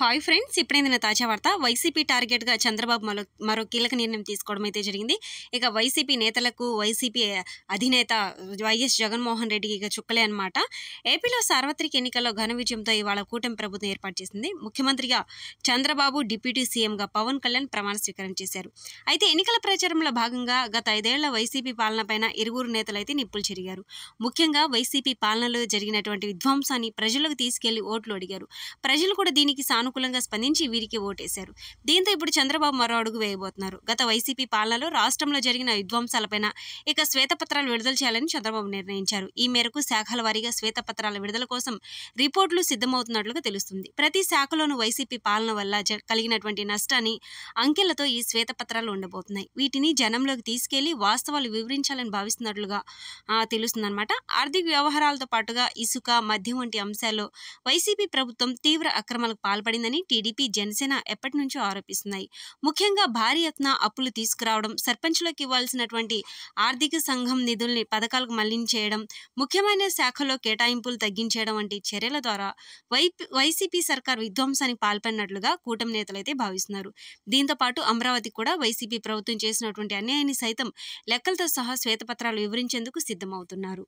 hi friends ఇప్పుడైంది తాజా వార్త YCP టార్గెట్గా చంద్రబాబు మరో మరో కీలక నిర్ణయం తీసుకోవడం అయితే జరిగింది ఇక వైసీపీ నేతలకు వైసీపీ అధినేత వైఎస్ జగన్మోహన్ రెడ్డికి ఇక చుక్కలే అనమాట ఏపీలో సార్వత్రిక ఎన్నికల్లో ఘన విజయంతో ఇవాళ కూటమి ప్రభుత్వం ఏర్పాటు చేసింది ముఖ్యమంత్రిగా చంద్రబాబు డిప్యూటీ సీఎంగా పవన్ కళ్యాణ్ ప్రమాణ స్వీకారం చేశారు అయితే ఎన్నికల ప్రచారంలో భాగంగా గత ఐదేళ్ల వైసీపీ పైన ఇరువురు నేతలైతే నిప్పులు చెరిగారు ముఖ్యంగా వైసీపీ పాలనలో జరిగినటువంటి విధ్వంసాన్ని ప్రజలకు తీసుకెళ్లి ఓట్లు అడిగారు ప్రజలు కూడా దీనికి సాను సానుకూలంగా స్పందించి వీరికి ఓటేశారు దీంతో ఇప్పుడు చంద్రబాబు మరో అడుగు వేయబోతున్నారు గత వైసీపీ పాలనలో రాష్ట్రంలో జరిగిన విధ్వంసాలపైన ఇక శ్వేతపత్రాలు విడుదల చేయాలని చంద్రబాబు నిర్ణయించారు ఈ మేరకు శాఖల వారీగా శ్వేతపత్రాల విడుదల కోసం రిపోర్టులు సిద్ధమవుతున్నట్లుగా తెలుస్తుంది ప్రతి శాఖలోనూ వైసీపీ పాలన వల్ల కలిగినటువంటి నష్టాన్ని అంకెలతో ఈ శ్వేతపత్రాలు ఉండబోతున్నాయి వీటిని జనంలోకి తీసుకెళ్లి వాస్తవాలు వివరించాలని భావిస్తున్నట్లుగా తెలుస్తుందన్నమాట ఆర్థిక వ్యవహారాలతో పాటుగా ఇసుక మద్యం వంటి అంశాల్లో వైసీపీ ప్రభుత్వం తీవ్ర అక్రమాలకు పాల్పడింది జరిగిందని టీడీపీ జనసేన ఎప్పటి నుంచో ఆరోపిస్తున్నాయి ముఖ్యంగా భారీ ఎత్తున అప్పులు తీసుకురావడం సర్పంచ్లోకి ఇవ్వాల్సినటువంటి ఆర్థిక సంఘం నిధుల్ని పథకాలకు మళ్లించేయడం ముఖ్యమైన శాఖలో కేటాయింపులు తగ్గించేయడం వంటి చర్యల ద్వారా వైసీపీ సర్కార్ విధ్వంసానికి పాల్పడినట్లుగా కూటమి నేతలైతే భావిస్తున్నారు దీంతో పాటు అమరావతి కూడా వైసీపీ ప్రభుత్వం చేసినటువంటి అన్యాయాన్ని సైతం లెక్కలతో సహా శ్వేతపత్రాలు వివరించేందుకు సిద్ధమవుతున్నారు